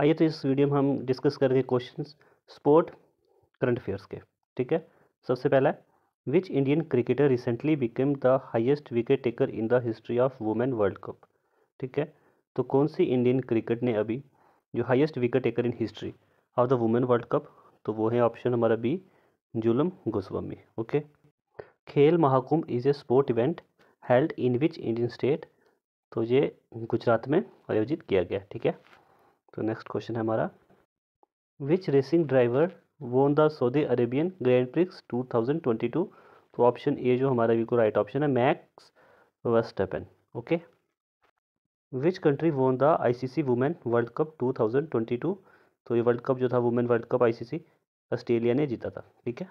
आइए तो इस वीडियो में हम डिस्कस करेंगे क्वेश्चन स्पोर्ट करंट अफेयर्स के ठीक है सबसे पहला which Indian cricketer recently became the highest wicket taker in the history of women world cup ठीक है तो कौन सी इंडियन क्रिकेट ने अभी जो highest wicket taker in history of the women world cup तो वो है ऑप्शन हमारा बी जुलम Goswami okay Khel Mahakumbh is a sport event held in which Indian state तो ये गुजरात में आयोजित किया गया ठीक है तो नेक्स्ट क्वेश्चन है हमारा which racing driver won the Saudi Arabian Grand Prix 2022 तो ऑप्शन ए जो हमारा बिल्कुल राइट ऑप्शन है Max Verstappen okay which country won the ICC women world cup 2022 तो ये वर्ल्ड कप जो था women world cup ICC Australia ने जीता था ठीक है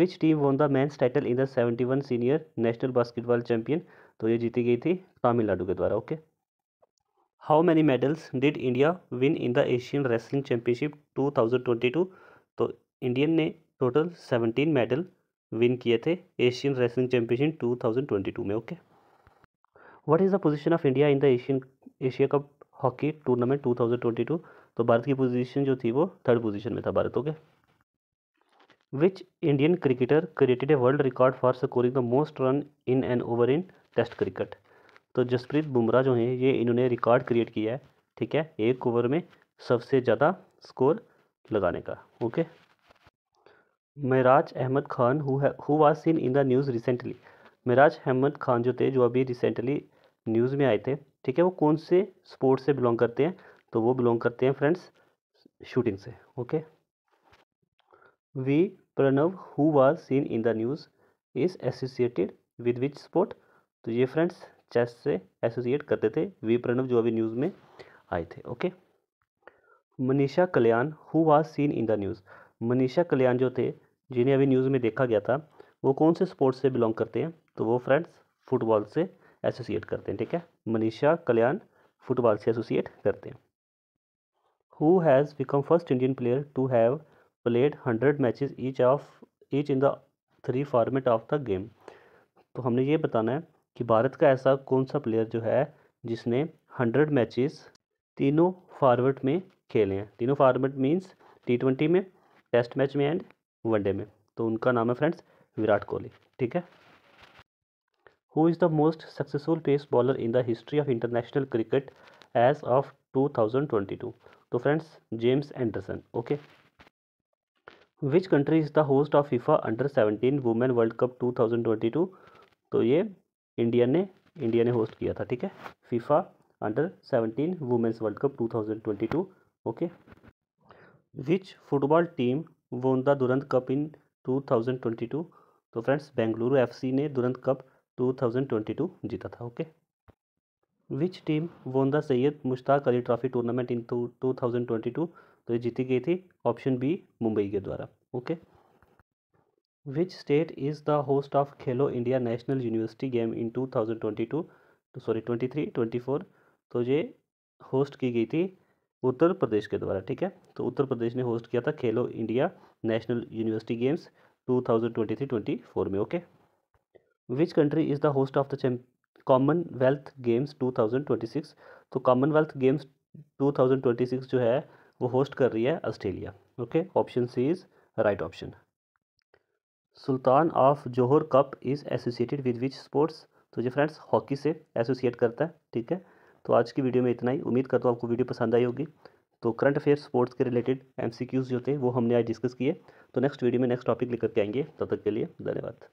which team won the men's title in the seventy one senior national basketball champion तो ये जीती गई थी तमिलनाडु के द्वारा okay okay? How many medals did India win in the Asian wrestling championship two thousand twenty two तो Indian ने total seventeen medal win किए थे एशियन रेसलिंग चैम्पियनशिप टू में okay what is the position of India in the Asian Asia cup hockey tournament two thousand twenty two तो भारत की position जो थी वो थर्ड पोजिशन में था Bharat okay which Indian cricketer created a world record for scoring the most run in an over in test cricket तो जसप्रीत बुमराह जो हैं ये इन्होंने रिकॉर्ड क्रिएट किया है ठीक है एक ओवर में सबसे ज़्यादा स्कोर लगाने का okay Mairaj Ahmad Khan who was seen in the news recently Mairaj Ahmad Khan जो थे जो अभी रिसेंटली न्यूज़ में आए थे ठीक है वो कौन से स्पोर्ट से बिलोंग करते हैं तो वो बिलोंग करते हैं फ्रेंड्स शूटिंग से okay V Pranav who was seen in the news is associated with which sport तो ये फ्रेंड्स चेस से एसोसिएट करते थे वी प्रणव जो अभी न्यूज़ में आए थे okay Manisha Kalyan who was seen in the news Manisha Kalyan जो थे जिन्हें अभी न्यूज़ में देखा गया था वो कौन से स्पोर्ट्स से बिलोंग करते हैं तो वो फ्रेंड्स फुटबॉल से एसोसिएट करते हैं ठीक है मनीषा कल्याण फुटबॉल से एसोसिएट करते हैं who has become first Indian player to have played hundred match each of each in the three format of the game तो हमने ये बताना है कि भारत का ऐसा कौन सा प्लेयर जो है जिसने हंड्रेड मैचेस तीनों फॉरवर्ड में खेले हैं तीनों फार्मेट मींस टी ट्वेंटी में टेस्ट मैच में एंड वनडे में तो उनका नाम है फ्रेंड्स विराट कोहली ठीक है who is the most successful pace bowler in the history of international cricket as of two thousand twenty two तो friends James Anderson okay which country is the host of FIFA under seventeen women world cup two thousand twenty two तो ये India ने India ने host किया था ठीक है FIFA under seventeen women's world cup two thousand twenty two okay which football team won the Durand cup in two thousand twenty two तो friends Bengaluru FC ने Durand cup two thousand twenty two जीता था okay which team won the Syed Mushtaq Ali trophy tournament in two two thousand twenty two तो ये जीती गई थी option B Mumbai के द्वारा okay okay? Which state is the host of Khelo India national university game in two thousand twenty two तो sorry twenty three twenty four तो ये होस्ट की गई थी उत्तर प्रदेश के द्वारा ठीक है तो उत्तर प्रदेश ने होस्ट किया था Khelo India national university games two thousand twenty three twenty four में okay which country is the host of the चैम commonwealth games two thousand twenty six तो commonwealth games two thousand twenty six जो है वो host कर रही है Australia okay option C is right option Sultan of Johor cup is associated with which sports तो ये फ्रेंड्स हॉकी से एसोसिएट करता है ठीक है तो आज की वीडियो में इतना ही उम्मीद करता हूँ आपको वीडियो पसंद आई होगी तो करंट अफेयर स्पोर्ट्स के रिलेटेड एमसीक्यूज जो थे वो हमने आज डिस्कस किए तो नेक्स्ट वीडियो में नेक्स्ट टॉपिक लेकर के आएंगे तब तो तक के लिए धन्यवाद